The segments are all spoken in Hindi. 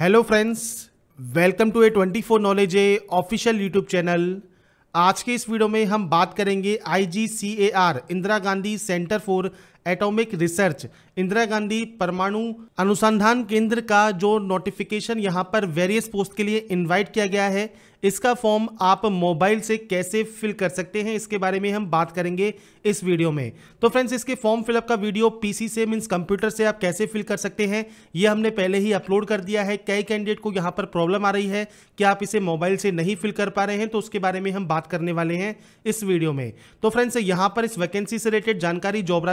hello friends welcome to A twenty four knowledge A official YouTube channel आज के इस वीडियो में हम बात करेंगे IGCAR Indira Gandhi centre for atomic research Indira Gandhi परमाणु अनुसंधान केंद्र का जो नोटिफिकेशन यहाँ पर वेरियस पोस्ट के लिए इनवाइट किया गया है इसका फॉर्म आप मोबाइल से कैसे फिल कर सकते हैं इसके बारे में हम बात करेंगे इस वीडियो में तो फ्रेंड्स इसके फॉर्म फिलअप का वीडियो पीसी से मीन्स कंप्यूटर से आप कैसे फिल कर सकते हैं ये हमने पहले ही अपलोड कर दिया है कई कैंडिडेट को यहाँ पर प्रॉब्लम आ रही है कि आप इसे मोबाइल से नहीं फिल कर पा रहे हैं तो उसके बारे में हम बात करने वाले हैं इस वीडियो में तो फ्रेंड्स यहाँ पर इस वैकेंसी से रिलेटेड जानकारी जॉब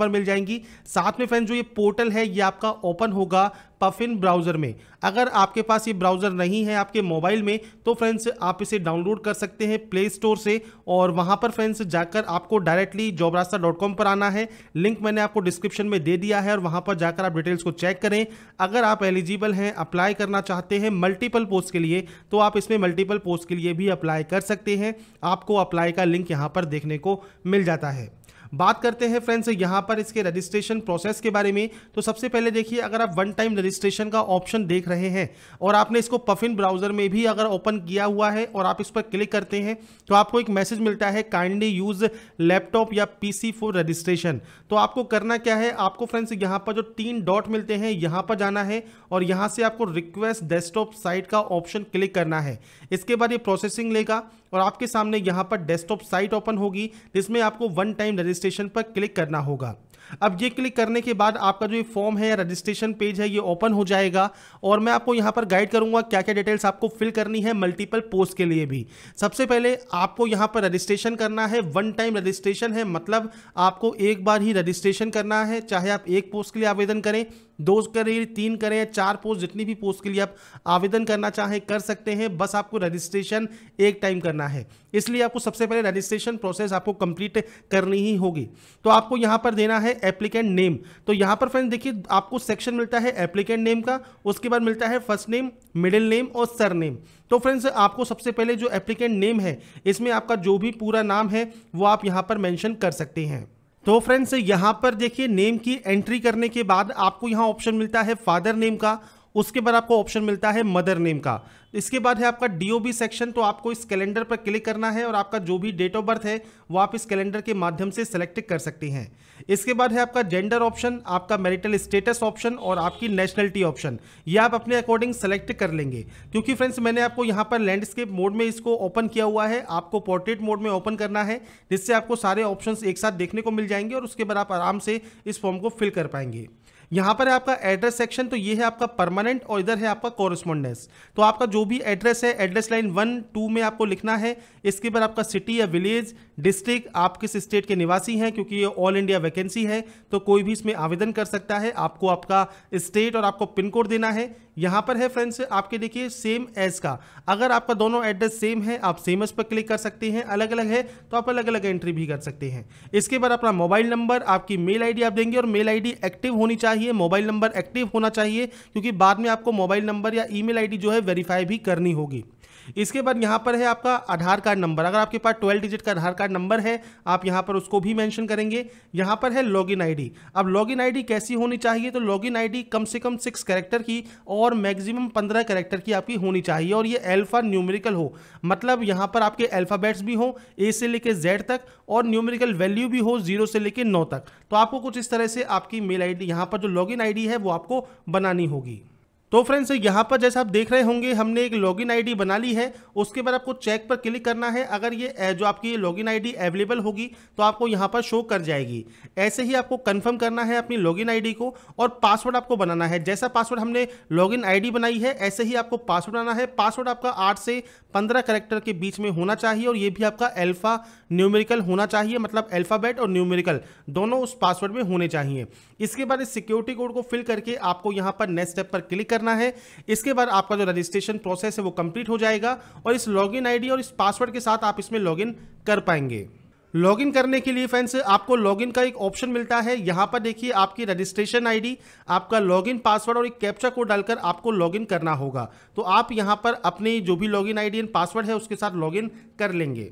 पर मिल जाएंगी साथ में फ्रेंड्स जो ये पोर्टल है ये आपका ओपन होगा पफिन ब्राउज़र में अगर आपके पास ये ब्राउज़र नहीं है आपके मोबाइल में तो फ्रेंड्स आप इसे डाउनलोड कर सकते हैं प्ले स्टोर से और वहाँ पर फ्रेंड्स जाकर आपको डायरेक्टली कॉम पर आना है लिंक मैंने आपको डिस्क्रिप्शन में दे दिया है और वहाँ पर जाकर आप डिटेल्स को चेक करें अगर आप एलिजिबल हैं अप्लाई करना चाहते हैं मल्टीपल पोस्ट के लिए तो आप इसमें मल्टीपल पोस्ट के लिए भी अप्लाई कर सकते हैं आपको अप्लाई का लिंक यहाँ पर देखने को मिल जाता है बात करते हैं फ्रेंड्स यहाँ पर इसके रजिस्ट्रेशन प्रोसेस के बारे में तो सबसे पहले देखिए अगर आप वन टाइम रजिस्ट्रेशन का ऑप्शन देख रहे हैं और आपने इसको पफिन ब्राउजर में भी अगर ओपन किया हुआ है और आप इस पर क्लिक करते हैं तो आपको एक मैसेज मिलता है काइंडली यूज लैपटॉप या पीसी फॉर रजिस्ट्रेशन तो आपको करना क्या है आपको फ्रेंड्स यहाँ पर जो तीन डॉट मिलते हैं यहाँ पर जाना है और यहाँ से आपको रिक्वेस्ट डेस्कटॉप साइट का ऑप्शन क्लिक करना है इसके बाद ये प्रोसेसिंग लेगा और आपके सामने यहाँ पर डेस्कटॉप साइट ओपन होगी जिसमें आपको वन टाइम रजिस्ट्रेशन पर क्लिक करना होगा अब ये क्लिक करने के बाद आपका जो ये फॉर्म है या रजिस्ट्रेशन पेज है ये ओपन हो जाएगा और मैं आपको यहाँ पर गाइड करूँगा क्या क्या डिटेल्स आपको फिल करनी है मल्टीपल पोस्ट के लिए भी सबसे पहले आपको यहाँ पर रजिस्ट्रेशन करना है वन टाइम रजिस्ट्रेशन है मतलब आपको एक बार ही रजिस्ट्रेशन करना है चाहे आप एक पोस्ट के लिए आवेदन करें दो करें तीन करें या चार पोस्ट जितनी भी पोस्ट के लिए आप आवेदन करना चाहें कर सकते हैं बस आपको रजिस्ट्रेशन एक टाइम करना है इसलिए आपको सबसे पहले रजिस्ट्रेशन प्रोसेस आपको कंप्लीट करनी ही होगी तो आपको यहाँ पर देना है एप्लीकेंट नेम तो यहाँ पर फ्रेंड्स देखिए आपको सेक्शन मिलता है एप्लीकेंट नेम का उसके बाद मिलता है फर्स्ट नेम मिडिल नेम और सर नेम तो फ्रेंड्स आपको सबसे पहले जो एप्लीकेंट नेम है इसमें आपका जो भी पूरा नाम है वो आप यहाँ पर मैंशन कर सकते हैं तो फ्रेंड्स यहाँ पर देखिए नेम की एंट्री करने के बाद आपको यहाँ ऑप्शन मिलता है फादर नेम का उसके बाद आपको ऑप्शन मिलता है मदर नेम का इसके बाद है आपका डीओबी सेक्शन तो आपको इस कैलेंडर पर क्लिक करना है और आपका जो भी डेट ऑफ बर्थ है वो आप इस कैलेंडर के माध्यम से सिलेक्ट कर सकती हैं इसके बाद है आपका जेंडर ऑप्शन आपका मैरिटल स्टेटस ऑप्शन और आपकी नेशनलिटी ऑप्शन ये आप अपने अकॉर्डिंग सेलेक्ट कर लेंगे क्योंकि फ्रेंड्स मैंने आपको यहाँ पर लैंडस्केप मोड में इसको ओपन किया हुआ है आपको पोर्ट्रेट मोड में ओपन करना है जिससे आपको सारे ऑप्शन एक साथ देखने को मिल जाएंगे और उसके बाद आप आराम से इस फॉर्म को फिल कर पाएंगे यहाँ पर है आपका एड्रेस सेक्शन तो ये है आपका परमानेंट और इधर है आपका कॉरेस्पॉन्डेंस तो आपका जो भी एड्रेस है एड्रेस लाइन वन टू में आपको लिखना है इसके बाद आपका सिटी या विलेज डिस्ट्रिक्ट आप किस स्टेट के निवासी हैं क्योंकि ये ऑल इंडिया वैकेंसी है तो कोई भी इसमें आवेदन कर सकता है आपको आपका स्टेट और आपको पिन कोड देना है यहाँ पर है फ्रेंड्स आपके देखिए सेम एज का अगर आपका दोनों एड्रेस सेम है आप सेम एज पर क्लिक कर सकते हैं अलग अलग है तो आप अलग अलग एंट्री भी कर सकते हैं इसके बाद अपना मोबाइल नंबर आपकी मेल आई आप देंगे और मेल आई एक्टिव होनी चाहिए चाहिए मोबाइल नंबर एक्टिव होना चाहिए क्योंकि बाद में आपको मोबाइल नंबर या ईमेल आईडी जो है वेरीफाई भी करनी होगी इसके बाद यहाँ पर है आपका आधार कार्ड नंबर अगर आपके पास ट्वेल्व डिजिट का आधार कार्ड नंबर है आप यहाँ पर उसको भी मैंशन करेंगे यहाँ पर है लॉगिन इन अब लॉगिन इन कैसी होनी चाहिए तो लॉगिन इन कम से कम सिक्स करेक्टर की और मैक्सिमम पंद्रह करेक्टर की आपकी होनी चाहिए और ये एल्फा न्यूमेरिकल हो मतलब यहाँ पर आपके अल्फ़ाबेट्स भी हों ए से लेकर जेड तक और न्यूमेरिकल वैल्यू भी हो जीरो से लेकर नौ तक तो आपको कुछ इस तरह से आपकी मेल आई डी यहाँ पर जो लॉगिन आईडी है वो आपको बनानी होगी तो फ्रेंड्स यहाँ पर जैसा आप देख रहे होंगे हमने एक लॉगिन आईडी बना ली है उसके बाद आपको चेक पर क्लिक करना है अगर ये जो आपकी लॉगिन आईडी अवेलेबल होगी तो आपको यहाँ पर शो कर जाएगी ऐसे ही आपको कंफर्म करना है अपनी लॉगिन आईडी को और पासवर्ड आपको बनाना है जैसा पासवर्ड हमने लॉगिन आईडी बनाई है ऐसे ही आपको पासवर्ड बनाना है पासवर्ड आपका आठ से पंद्रह करेक्टर के बीच में होना चाहिए और ये भी आपका एल्फा न्यूमेरिकल होना चाहिए मतलब एल्फ़ाबेट और न्यूमेरिकल दोनों उस पासवर्ड में होने चाहिए इसके बाद इस सिक्योरिटी कोड को फिल करके आपको यहाँ पर नेक्स्ट स्टेप पर क्लिक करना है इसके बाद आपका जो रजिस्ट्रेशन प्रोसेस है वो कंप्लीट हो जाएगा और इस लॉग इन और इस पासवर्ड के साथ आप इसमें लॉग कर पाएंगे लॉगिन करने के लिए फ्रेंड्स आपको लॉगिन का एक ऑप्शन मिलता है यहां पर देखिए आपकी रजिस्ट्रेशन आईडी आपका लॉगिन पासवर्ड और एक कैप्चा कोड डालकर आपको लॉगिन करना होगा तो आप यहां पर अपनी जो भी लॉगिन आईडी एंड पासवर्ड है उसके साथ लॉगिन कर लेंगे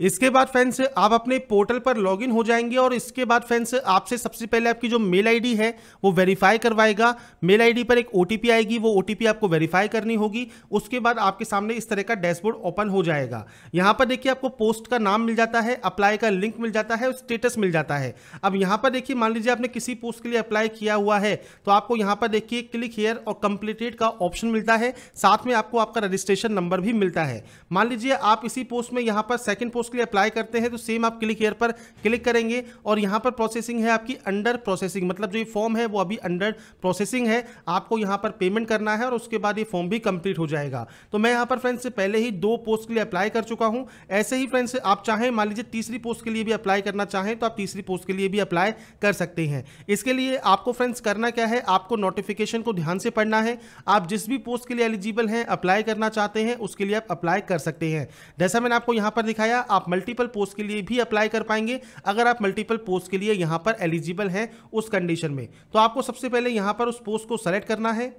इसके बाद फ्रेंड्स आप अपने पोर्टल पर लॉगिन हो जाएंगे और इसके बाद फ्रेंड्स आपसे सबसे पहले आपकी जो मेल आईडी है वो वेरीफाई करवाएगा मेल आईडी पर एक ओटीपी आएगी वो ओटीपी आपको वेरीफाई करनी होगी उसके बाद आपके सामने इस तरह का डैशबोर्ड ओपन हो जाएगा यहाँ पर देखिए आपको पोस्ट का नाम मिल जाता है अप्लाई का लिंक मिल जाता है स्टेटस मिल जाता है अब यहाँ पर देखिए मान लीजिए आपने किसी पोस्ट के लिए अप्लाई किया हुआ है तो आपको यहाँ पर देखिए क्लिक हेयर और कंप्लीटेड का ऑप्शन मिलता है साथ में आपको आपका रजिस्ट्रेशन नंबर भी मिलता है मान लीजिए आप इसी पोस्ट में यहाँ पर सेकेंड पोस्ट उसके लिए अप्लाई करते हैं तो सेम आप क्लिक हेयर पर क्लिक करेंगे और यहाँ पर प्रोसेसिंग है आपकी अंडर प्रोसेसिंग मतलब जो ये फॉर्म है वो अभी अंडर प्रोसेसिंग है आपको यहाँ पर पेमेंट करना है और उसके बाद ये फॉर्म भी कंप्लीट हो जाएगा तो मैं यहाँ पर फ्रेंड्स से पहले ही दो पोस्ट के लिए अप्लाई कर चुका हूँ ऐसे ही फ्रेंड्स आप चाहें मान लीजिए तीसरी पोस्ट के लिए भी अप्लाई करना चाहें तो आप तीसरी पोस्ट के लिए भी अप्लाई कर सकते हैं इसके लिए आपको फ्रेंड्स करना क्या है आपको नोटिफिकेशन को ध्यान से पढ़ना है आप जिस भी पोस्ट के लिए एलिजिबल हैं अप्लाई करना चाहते हैं उसके लिए आप अप्लाई कर सकते हैं जैसा मैंने आपको यहाँ पर दिखाया आप मल्टीपल पोस्ट के लिए भी अप्लाई कर पाएंगे अगर आप मल्टीपल पोस्ट के लिए यहां पर एलिजिबल हैं उस कंडीशन में तो आपको सबसे पहले यहां पर उस पोस्ट को सेलेक्ट करना है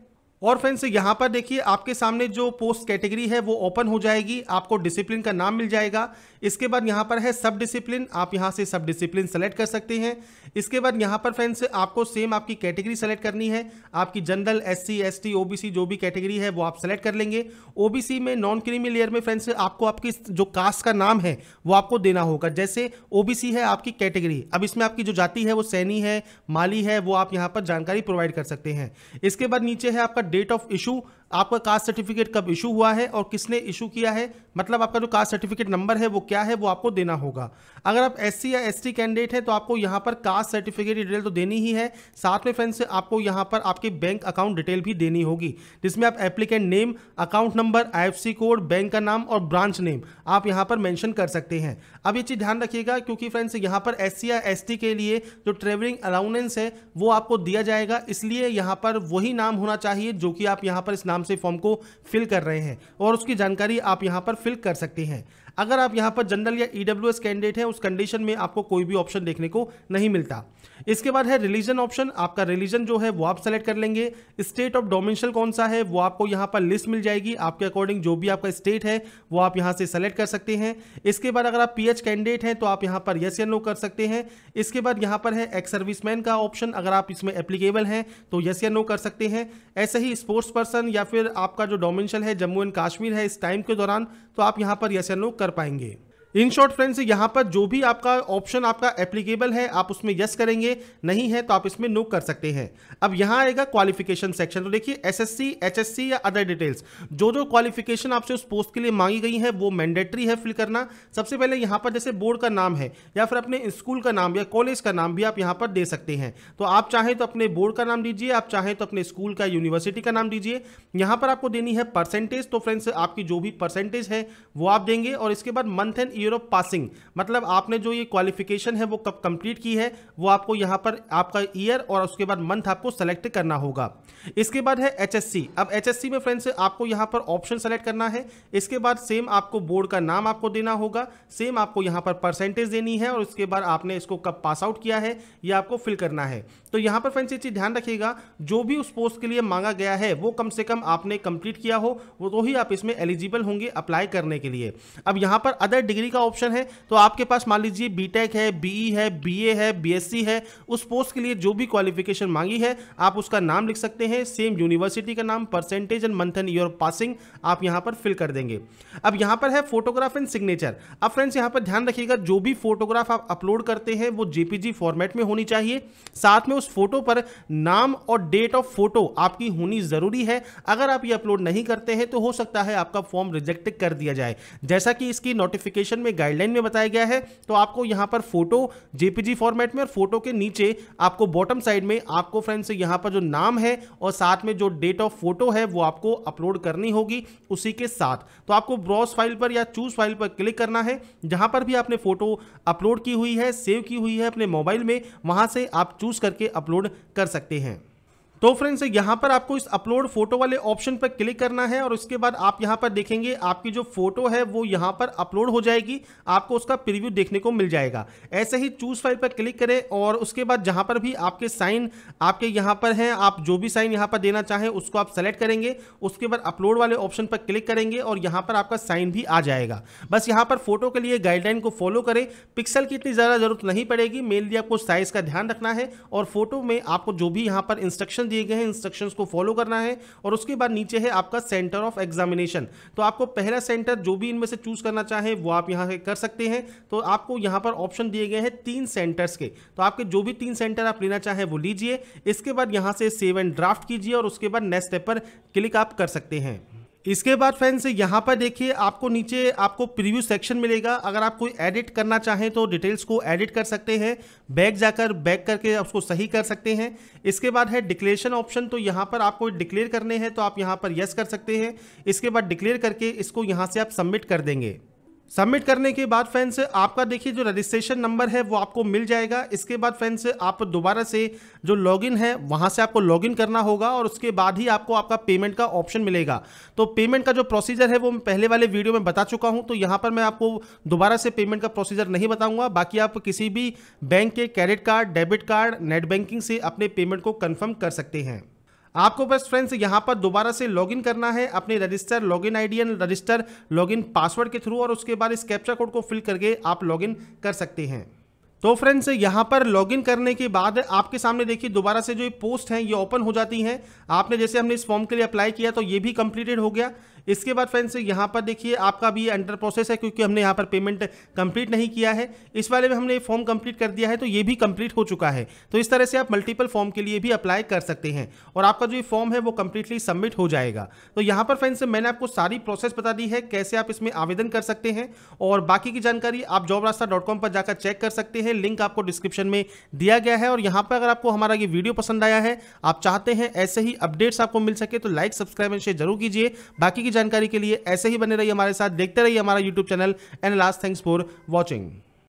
और फ्रेंड्स यहाँ पर देखिए आपके सामने जो पोस्ट कैटेगरी है वो ओपन हो जाएगी आपको डिसिप्लिन का नाम मिल जाएगा इसके बाद यहाँ पर है सब डिसिप्लिन आप यहाँ से सब डिसिप्लिन सेलेक्ट कर सकते हैं इसके बाद यहाँ पर फ्रेंड्स आपको सेम आपकी कैटेगरी सेलेक्ट करनी है आपकी general S C S T OBC जो भी कैटेगरी है वो आप सेलेक्ट कर लेंगे ओबीसी में नॉन क्रीमी लेयर में फ्रेंड्स आपको आपकी जो कास्ट का नाम है वो आपको देना होगा जैसे ओबीसी है आपकी कैटेगरी अब इसमें आपकी जो जाति है वो सैनी है माली है वो आप यहाँ पर जानकारी प्रोवाइड कर सकते हैं इसके बाद नीचे है आपका डेट ऑफ इशू आपका कास्ट सर्टिफिकेट कब इशू हुआ है और किसने इशू किया है मतलब आपका जो कास्ट सर्टिफिकेट नंबर है वो क्या है वो आपको देना होगा अगर आप एस या एस कैंडिडेट हैं तो आपको यहाँ पर कास्ट सर्टिफिकेट डिटेल तो देनी ही है साथ में फ्रेंड्स आपको यहाँ पर आपके बैंक अकाउंट डिटेल भी देनी होगी जिसमें आप एप्लीकेंट नेम अकाउंट नंबर आई कोड बैंक का नाम और ब्रांच नेम आप यहाँ पर मैंशन कर सकते हैं अब ये चीज़ ध्यान रखिएगा क्योंकि फ्रेंड्स यहाँ पर एस या एस के लिए जो ट्रेवलिंग अलाउनेंस है वो आपको दिया जाएगा इसलिए यहाँ पर वही नाम होना चाहिए जो कि आप यहाँ पर इस नाम से फॉर्म को फिल कर रहे हैं और उसकी जानकारी आप यहाँ पर फिल कर सकती हैं अगर आप यहाँ पर जनरल या ई कैंडिडेट है उस कंडीशन में आपको कोई भी ऑप्शन देखने को नहीं मिलता इसके बाद है रिलीजन ऑप्शन आपका रिलीजन जो है वो आप सेलेक्ट कर लेंगे स्टेट ऑफ डोमिनेशन कौन सा है वो आपको यहाँ पर लिस्ट मिल जाएगी आपके अकॉर्डिंग जो भी आपका स्टेट है वो आप यहाँ से सेलेक्ट कर सकते हैं इसके बाद अगर आप एच कैंडिडेट हैं तो आप यहाँ पर यस या नो कर सकते हैं इसके बाद यहाँ पर है एक्स सर्विसमैन का ऑप्शन अगर आप इसमें एप्लीकेबल हैं तो यस या नो कर सकते हैं ऐसे ही स्पोर्ट्स पर्सन या फिर आपका जो डोमिनेशन है जम्मू एंड काश्मीर है इस टाइम के दौरान तो आप यहाँ पर यस या नो कर पाएंगे इन शॉर्ट फ्रेंड्स यहां पर जो भी आपका ऑप्शन आपका एप्लीकेबल है आप उसमें यस करेंगे नहीं है तो आप इसमें नो कर सकते हैं अब यहां आएगा क्वालिफिकेशन सेक्शन तो देखिए एसएससी एचएससी या अदर डिटेल्स जो जो क्वालिफिकेशन आपसे उस पोस्ट के लिए मांगी गई है वो मैंडेटरी है फिल करना सबसे पहले यहां पर जैसे बोर्ड का नाम है या फिर अपने स्कूल का नाम या कॉलेज का नाम भी आप यहां पर दे सकते हैं तो आप चाहें तो अपने बोर्ड का नाम दीजिए आप चाहें तो अपने स्कूल का यूनिवर्सिटी का नाम दीजिए यहां पर आपको देनी है परसेंटेज तो फ्रेंड्स आपकी जो भी परसेंटेज है वो आप देंगे और इसके बाद month and year of passing मतलब आपने जो ये क्वालिफिकेशन है वो कब कंप्लीट की है वो आपको यहाँ पर आपका ईयर और उसके बाद मंथ आपको सेलेक्ट करना होगा इसके बाद है एचएससी अब एचएससी में फ्रेंड्स आपको यहाँ पर ऑप्शन सेलेक्ट करना है इसके बाद सेम आपको बोर्ड का नाम आपको देना होगा सेम आपको यहाँ पर परसेंटेज देनी है और उसके बाद आपने इसको कब पास आउट किया है ये आपको फिल करना है तो यहां पर फ्रेंड्स ये चीज़ ध्यान रखिएगा जो भी उस पोस्ट के लिए मांगा गया है वो कम से कम आपने कंप्लीट किया हो वो तो ही आप इसमें एलिजिबल होंगे अप्लाई करने के लिए अब यहां पर अदर डिग्री का ऑप्शन है तो आपके पास मान लीजिए बीटेक है बीई e है बीए है बीएससी है उस पोस्ट के लिए जो भी क्वालिफिकेशन मांगी है आप उसका नाम लिख सकते हैं सेम यूनिवर्सिटी का नाम percentage and month and year passing आप यहां पर फिल कर देंगे अब यहां पर है फोटोग्राफ एंड सिग्नेचर अब फ्रेंड्स यहां पर ध्यान रखिएगा जो भी फोटोग्राफ आप अपलोड करते हैं वो जेपीजी फॉर्मेट में होनी चाहिए साथ में उस फोटो पर नाम और डेट ऑफ फोटो आपकी होनी जरूरी है अगर आप ये अपलोड नहीं करते हैं तो हो सकता है आपका फॉर्म रिजेक्ट कर दिया जाए जैसा कि इसकी नोटिफिकेशन में गाइडलाइन में बताया गया है तो आपको यहां पर फोटो जेपीजी फॉर्मेट में और फोटो के नीचे आपको बॉटम साइड में आपको फ्रेंड्स यहां पर जो नाम है और साथ में जो डेट ऑफ फोटो है वो आपको अपलोड करनी होगी उसी के साथ तो आपको ब्रॉस फाइल पर या चूज फाइल पर क्लिक करना है जहां पर भी आपने फोटो अपलोड की हुई है सेव की हुई है अपने मोबाइल में वहां से आप चूज करके अपलोड कर सकते हैं तो फ्रेंड्स यहाँ पर आपको इस अपलोड फोटो वाले ऑप्शन पर क्लिक करना है और उसके बाद आप यहाँ पर देखेंगे आपकी जो फोटो है वो यहाँ पर अपलोड हो जाएगी आपको उसका प्रिव्यू देखने को मिल जाएगा ऐसे ही चूज फाइल पर क्लिक करें और उसके बाद जहाँ पर भी आपके साइन आपके यहाँ पर हैं आप जो भी साइन यहाँ पर देना चाहें उसको आप सेलेक्ट करेंगे उसके बाद अपलोड वाले ऑप्शन पर क्लिक करेंगे और यहाँ पर आपका साइन भी आ जाएगा बस यहाँ पर फोटो के लिए गाइडलाइन को फॉलो करें पिक्सल की इतनी ज़्यादा जरूरत नहीं पड़ेगी मेनली आपको साइज का ध्यान रखना है और फोटो में आपको जो भी यहाँ पर इंस्ट्रक्शन दिए गए हैं इंस्ट्रक्शंस को फॉलो करना है और उसके बाद नीचे है आपका सेंटर ऑफ एग्जामिनेशन तो आपको पहला सेंटर जो भी इनमें से चूज करना चाहे वो आप यहाँ कर सकते हैं तो आपको यहाँ पर ऑप्शन दिए गए हैं तीन सेंटर्स के तो आपके जो भी तीन सेंटर आप लेना चाहें वो लीजिए इसके बाद यहाँ से सेव एंड ड्राफ्ट कीजिए और उसके बाद नेक्स्ट स्टेप पर क्लिक आप कर सकते हैं इसके बाद फ्रेंड्स यहाँ पर देखिए आपको नीचे आपको प्रीव्यू सेक्शन मिलेगा अगर आप कोई एडिट करना चाहें तो डिटेल्स को एडिट कर सकते हैं बैक जाकर बैक करके उसको सही कर सकते हैं इसके बाद है डिक्लेरेशन ऑप्शन तो यहाँ पर आपको डिक्लेयर करने हैं तो आप यहाँ पर यस कर सकते हैं इसके बाद डिक्लेयर करके इसको यहाँ से आप सबमिट कर देंगे सबमिट करने के बाद फ्रेंड्स आपका देखिए जो रजिस्ट्रेशन नंबर है वो आपको मिल जाएगा इसके बाद फ्रेंड्स आप दोबारा से जो लॉगिन है वहाँ से आपको लॉगिन करना होगा और उसके बाद ही आपको आपका पेमेंट का ऑप्शन मिलेगा तो पेमेंट का जो प्रोसीजर है वो मैं पहले वाले वीडियो में बता चुका हूँ तो यहाँ पर मैं आपको दोबारा से पेमेंट का प्रोसीजर नहीं बताऊँगा बाकी आप किसी भी बैंक के credit card debit card net banking से अपने पेमेंट को कन्फर्म कर सकते हैं आपको बस फ्रेंड्स यहाँ पर दोबारा से लॉगिन करना है अपने register login ID and register login password के थ्रू और उसके बाद इस कैप्चा कोड को फिल करके आप लॉगिन कर सकते हैं तो फ्रेंड्स यहाँ पर लॉगिन करने के बाद आपके सामने देखिए दोबारा से जो ये पोस्ट हैं ये ओपन हो जाती हैं आपने जैसे हमने इस फॉर्म के लिए अप्लाई किया तो ये भी कंप्लीटेड हो गया इसके बाद फ्रेंड्स यहाँ पर देखिए आपका भी अंडर प्रोसेस है क्योंकि हमने यहाँ पर पेमेंट कंप्लीट नहीं किया है इस वाले में हमने फॉर्म कंप्लीट कर दिया है तो ये भी कंप्लीट हो चुका है तो इस तरह से आप मल्टीपल फॉर्म के लिए भी अप्लाई कर सकते हैं और आपका जो फॉर्म है वो कंप्लीटली सबमिट हो जाएगा तो यहाँ पर फ्रेंड्स मैंने आपको सारी प्रोसेस बता दी है कैसे आप इसमें आवेदन कर सकते हैं और बाकी की जानकारी आप जॉब रास्ता डॉट कॉम पर जाकर चेक कर सकते हैं लिंक आपको डिस्क्रिप्शन में दिया गया है और यहाँ पर अगर आपको हमारा ये वीडियो पसंद आया है आप चाहते हैं ऐसे ही अपडेट्स आपको मिल सके तो लाइक सब्सक्राइब एंड शेयर जरूर कीजिए बाकी जानकारी के लिए ऐसे ही बने रहिए हमारे साथ देखते रहिए हमारा YouTube channel and last thanks for watching